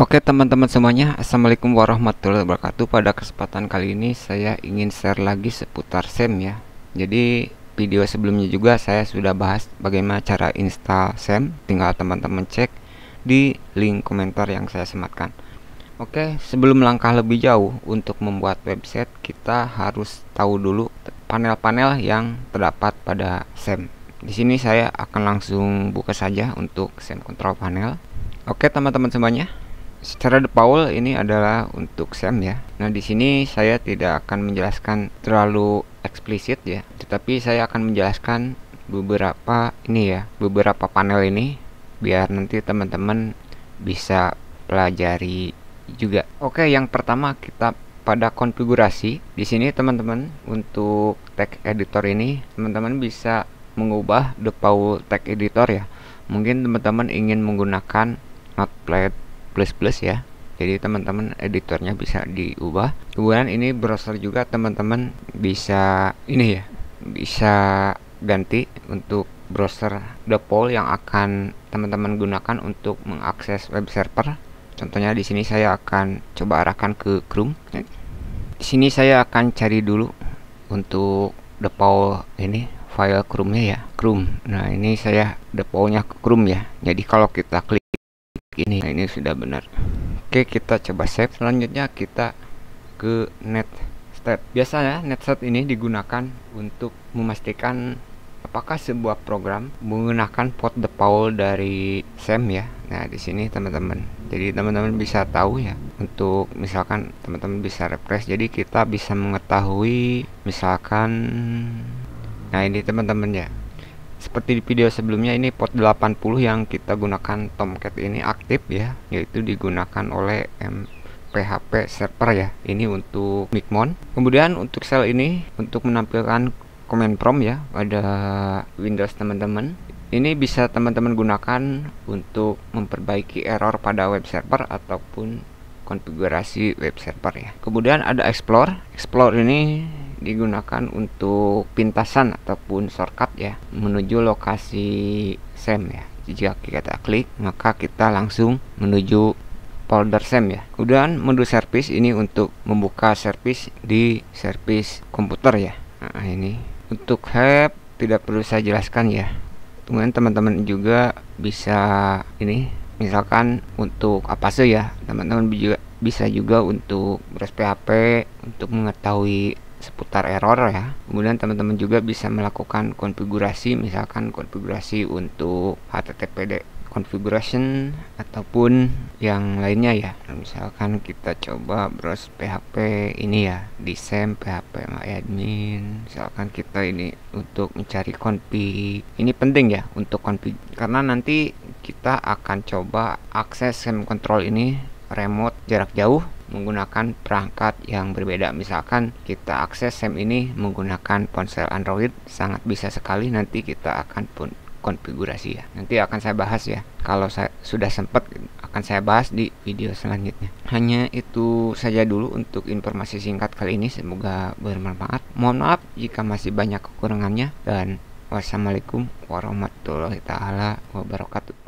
Oke teman-teman semuanya Assalamualaikum warahmatullahi wabarakatuh Pada kesempatan kali ini saya ingin share lagi seputar SEM ya Jadi video sebelumnya juga saya sudah bahas bagaimana cara install SEM Tinggal teman-teman cek di link komentar yang saya sematkan Oke sebelum langkah lebih jauh untuk membuat website Kita harus tahu dulu panel-panel yang terdapat pada SEM di sini saya akan langsung buka saja untuk SEM control panel Oke teman-teman semuanya Secara default ini adalah untuk SAM ya. Nah, di sini saya tidak akan menjelaskan terlalu eksplisit ya, tetapi saya akan menjelaskan beberapa ini ya, beberapa panel ini biar nanti teman-teman bisa pelajari juga. Oke, yang pertama kita pada konfigurasi. Di sini teman-teman untuk tag editor ini teman-teman bisa mengubah the power tag editor ya. Mungkin teman-teman ingin menggunakan Notepad plus plus ya jadi teman-teman editornya bisa diubah kemudian ini browser juga teman-teman bisa ini ya bisa ganti untuk browser default yang akan teman-teman gunakan untuk mengakses web server contohnya di sini saya akan coba arahkan ke Chrome di sini saya akan cari dulu untuk default ini file Chrome-nya ya Chrome nah ini saya defaultnya nya Chrome ya jadi kalau kita klik ini nah ini sudah benar oke kita coba save selanjutnya kita ke net state biasanya net state ini digunakan untuk memastikan apakah sebuah program menggunakan port the power dari SEM ya nah di sini teman-teman jadi teman-teman bisa tahu ya untuk misalkan teman-teman bisa refresh jadi kita bisa mengetahui misalkan nah ini teman-teman ya seperti di video sebelumnya ini port 80 yang kita gunakan Tomcat ini aktif ya yaitu digunakan oleh M PHP server ya ini untuk micmon kemudian untuk sel ini untuk menampilkan command prompt ya pada Windows teman-teman ini bisa teman-teman gunakan untuk memperbaiki error pada web server ataupun konfigurasi web server ya. Kemudian ada explore. Explore ini digunakan untuk pintasan ataupun shortcut ya menuju lokasi Sem ya. Jika kita klik maka kita langsung menuju folder Sem ya. Kemudian menu service ini untuk membuka service di service komputer ya. Nah, ini untuk help tidak perlu saya jelaskan ya. Kemudian teman-teman juga bisa ini misalkan untuk apa sih ya teman-teman juga bisa juga untuk beres PHP untuk mengetahui seputar error ya kemudian teman-teman juga bisa melakukan konfigurasi misalkan konfigurasi untuk HTTP configuration ataupun yang lainnya ya nah, misalkan kita coba browse PHP ini ya di sem PHP admin. misalkan kita ini untuk mencari config ini penting ya untuk config karena nanti kita akan coba akses remote control ini remote jarak jauh menggunakan perangkat yang berbeda misalkan kita akses SIM ini menggunakan ponsel Android sangat bisa sekali nanti kita akan pun konfigurasi ya nanti akan saya bahas ya kalau saya sudah sempat akan saya bahas di video selanjutnya hanya itu saja dulu untuk informasi singkat kali ini semoga bermanfaat mohon maaf jika masih banyak kekurangannya dan wassalamualaikum warahmatullahi taala wabarakatuh